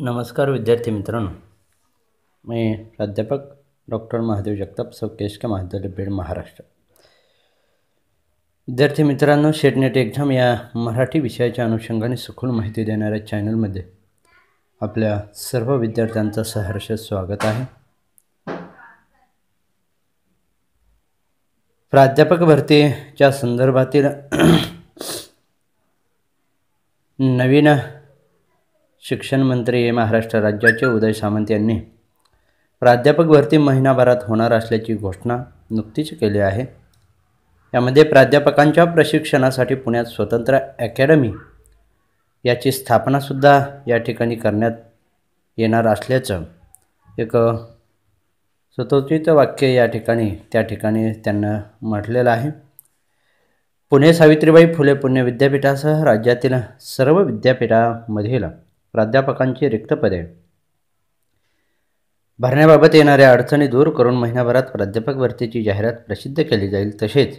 नमस्कार विद्यार्थी मित्रांनो मी प्राध्यापक डॉक्टर महादेव जगताप सौ केशका महाविद्यालय बीड महाराष्ट्र विद्यार्थी मित्रांनो शेटनेट एक्झाम या मराठी विषयाच्या अनुषंगाने सखोल माहिती देणाऱ्या चॅनलमध्ये आपल्या सर्व विद्यार्थ्यांचं सहर्ष स्वागत आहे प्राध्यापक भरतीच्या संदर्भातील नवीन शिक्षणमंत्री हे महाराष्ट्र राज्याचे उदय सामंत यांनी प्राध्यापक भरती महिनाभरात होणार असल्याची घोषणा नुकतीच केली आहे यामध्ये प्राध्यापकांच्या प्रशिक्षणासाठी पुण्यात स्वतंत्र अकॅडमी याची स्थापनासुद्धा या ठिकाणी करण्यात येणार असल्याचं एक सतोचित वाक्य या ठिकाणी त्या ठिकाणी त्यांना म्हटलेलं आहे पुणे सावित्रीबाई फुले पुणे विद्यापीठासह राज्यातील सर्व विद्यापीठामधील प्राध्यापकांची रिक्त पदे भरण्याबाबत येणाऱ्या अडचणी दूर करून महिन्याभरात प्राध्यापक भरतीची जाहिरात प्रसिद्ध केली जाईल तसेच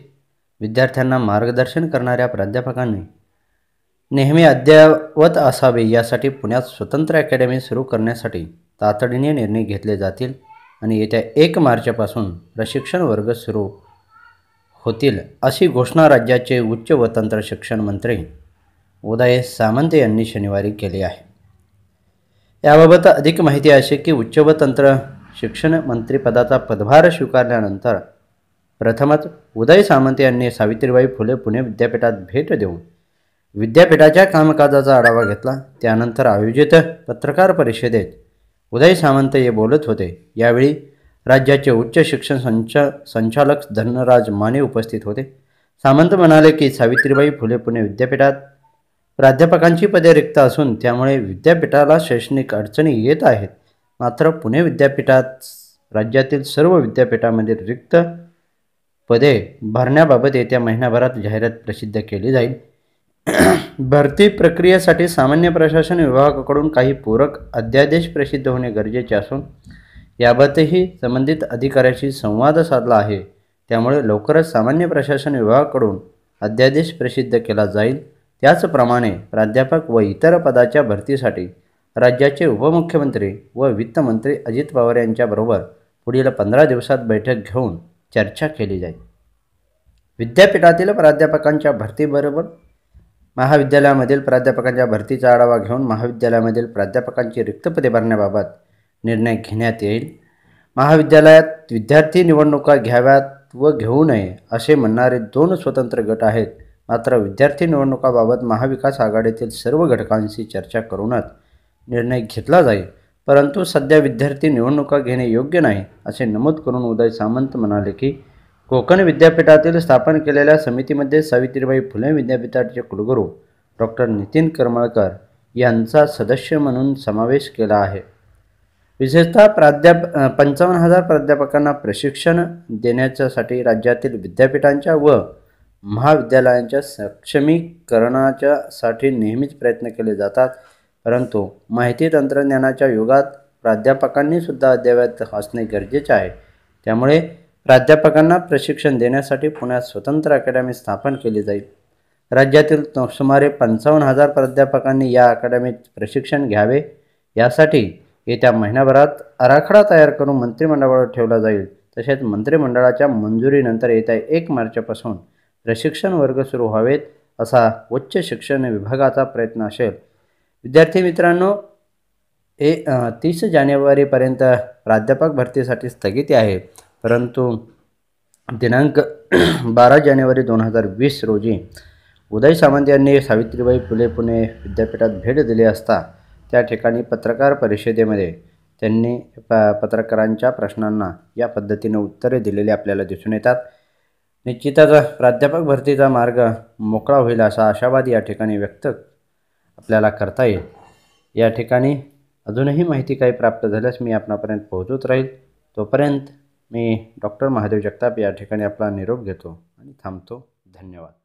विद्यार्थ्यांना मार्गदर्शन करणाऱ्या प्राध्यापकांनी नेहमी अद्ययावत असावे यासाठी पुण्यात स्वतंत्र अकॅडमी सुरू करण्यासाठी तातडीने निर्णय घेतले जातील आणि येत्या एक मार्चपासून प्रशिक्षण वर्ग सुरू होतील अशी घोषणा राज्याचे उच्च व तंत्र शिक्षण मंत्री उदय सामंत यांनी शनिवारी केली आहे याबाबत अधिक माहिती अशी की उच्च व तंत्र शिक्षण मंत्रीपदाचा पदभार स्वीकारल्यानंतर प्रथमच उदय सामंत यांनी सावित्रीबाई फुले पुणे विद्यापीठात भेट देऊन विद्यापीठाच्या कामकाजाचा आढावा घेतला त्यानंतर आयोजित पत्रकार परिषदेत उदय सामंत हे बोलत होते यावेळी राज्याचे उच्च शिक्षण संचा संचालक धनराज माने उपस्थित होते सामंत म्हणाले की सावित्रीबाई फुले पुणे विद्यापीठात प्राध्यापकांची पदे रिक्त असून त्यामुळे विद्यापीठाला शैक्षणिक अडचणी येत आहेत मात्र पुणे विद्यापीठात राज्यातील सर्व विद्यापीठामध्ये रिक्त पदे भरण्याबाबत येत्या महिन्याभरात जाहिरात प्रसिद्ध केली जाईल भरती प्रक्रियेसाठी सामान्य प्रशासन विभागाकडून काही पूरक अध्यादेश प्रसिद्ध होणे गरजेचे असून याबाबतही संबंधित अधिकाऱ्याशी संवाद साधला आहे त्यामुळे लवकरच सामान्य प्रशासन विभागाकडून अध्यादेश प्रसिद्ध केला जाईल त्याचप्रमाणे प्राध्यापक व इतर पदाच्या भरतीसाठी राज्याचे उपमुख्यमंत्री व वित्तमंत्री अजित पवार यांच्याबरोबर पुढील पंधरा दिवसात बैठक घेऊन चर्चा केली जाईल विद्यापीठातील प्राध्यापकांच्या भरतीबरोबर महाविद्यालयामधील प्राध्यापकांच्या भरतीचा आढावा घेऊन महाविद्यालयामधील प्राध्यापकांची रिक्तपदे भरण्याबाबत निर्णय घेण्यात येईल महाविद्यालयात विद्यार्थी निवडणुका घ्याव्यात व घेऊ नये असे म्हणणारे दोन स्वतंत्र गट आहेत मात्र विद्यार्थी निवडणुकाबाबत महाविकास आघाडीतील सर्व घटकांशी चर्चा करूनच निर्णय घेतला जाईल परंतु सध्या विद्यार्थी निवडणुका घेणे योग्य नाही असे नमूद करून उदय सामंत म्हणाले की कोकण विद्यापीठातील स्थापन केलेल्या समितीमध्ये सावित्रीबाई फुले विद्यापीठाचे कुलगुरू डॉक्टर नितीन करमळकर यांचा सदस्य म्हणून समावेश केला आहे विशेषतः प्राध्याप पंचावन्न हजार प्राध्यापकांना प्रशिक्षण देण्याच्यासाठी राज्यातील विद्यापीठांच्या व महाविद्यालयांच्या सक्षमीकरणाच्यासाठी नेहमीच प्रयत्न केले जातात परंतु माहिती तंत्रज्ञानाच्या युगात प्राध्यापकांनीसुद्धा अद्ययावत असणे गरजेचे आहे त्यामुळे प्राध्यापकांना प्रशिक्षण देण्यासाठी पुण्यात स्वतंत्र अकॅडमी स्थापन केली जाईल राज्यातील सुमारे पंचावन्न हजार प्राध्यापकांनी या अकॅडमीत प्रशिक्षण घ्यावे यासाठी येत्या महिन्याभरात आराखडा तयार करून मंत्रिमंडळावर ठेवला जाईल तसेच मंत्रिमंडळाच्या मंजुरीनंतर येत्या एक मार्चपासून प्रशिक्षण वर्ग सुरू व्हावेत असा उच्च शिक्षण विभागाचा प्रयत्न असेल विद्यार्थी मित्रांनो ए तीस जानेवारीपर्यंत प्राध्यापक भरतीसाठी स्थगिती आहे परंतु दिनांक बारा जानेवारी दोन हजार वीस रोजी उदय सामंत यांनी सावित्रीबाई फुले पुणे विद्यापीठात भेट दिली असता त्या ठिकाणी पत्रकार परिषदेमध्ये त्यांनी प पत्रकारांच्या प्रश्नांना या पद्धतीने उत्तरे दिलेली आपल्याला दिसून येतात निश्चितच प्राध्यापक भरतीचा मार्ग मोकळा होईल असा आशावाद या ठिकाणी व्यक्त आपल्याला करता येईल या ठिकाणी अजूनही माहिती काही प्राप्त झाल्यास मी आपणापर्यंत पोहोचत राहील तोपर्यंत मी डॉक्टर महादेव जगताप या ठिकाणी आपला निरोप घेतो आणि थांबतो धन्यवाद